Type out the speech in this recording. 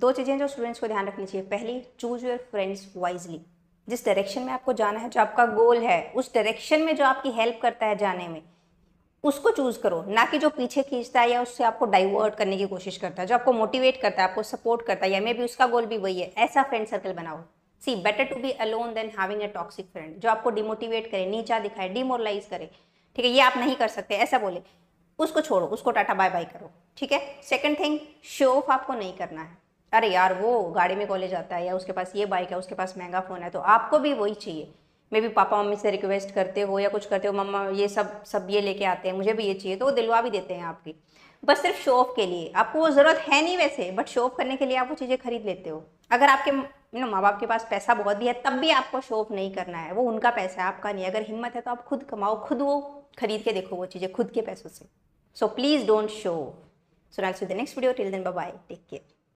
दो चीज़ें जो स्टूडेंट्स को ध्यान रखनी चाहिए पहली चूज़ योर फ्रेंड्स वाइजली जिस डायरेक्शन में आपको जाना है जो आपका गोल है उस डायरेक्शन में जो आपकी हेल्प करता है जाने में उसको चूज़ करो ना कि जो पीछे खींचता है या उससे आपको डाइवर्ट करने की कोशिश करता है जो आपको मोटिवेट करता है आपको सपोर्ट करता है या मे भी उसका गोल भी वही है ऐसा फ्रेंड सर्कल बनाओ see better to be alone than having a toxic friend जो आपको डिमोटिवेट करे नीचा दिखाए डिमोरलाइज करे ठीक है ये आप नहीं कर सकते ऐसा बोले उसको छोड़ो उसको टाटा बाय बाय करो ठीक है सेकंड थिंग शो ऑफ आपको नहीं करना है अरे यार वो गाड़ी में कॉलेज आता है या उसके पास ये बाइक है उसके पास महंगा फ़ोन है तो आपको भी वही चाहिए मे भी पापा मम्मी से रिक्वेस्ट करते हो या कुछ करते हो मम्मा ये सब सब ये लेके आते हैं मुझे भी ये चाहिए तो वो दिलवा भी देते हैं आपकी बस सिर्फ शो ऑफ के लिए आपको वो ज़रूरत है नहीं वैसे बट शो ऑफ करने के लिए आप वो चीज़ें खरीद लेते हो अगर आपके यू नो माँ बाप के पास पैसा बहुत भी है तब भी आपको शो ऑफ नहीं करना है वो उनका पैसा है आपका नहीं अगर हिम्मत है तो आप खुद कमाओ खुद वो खरीद के देखो वो चीज़ें खुद के पैसों से so please don't show so next the next video till then bye take care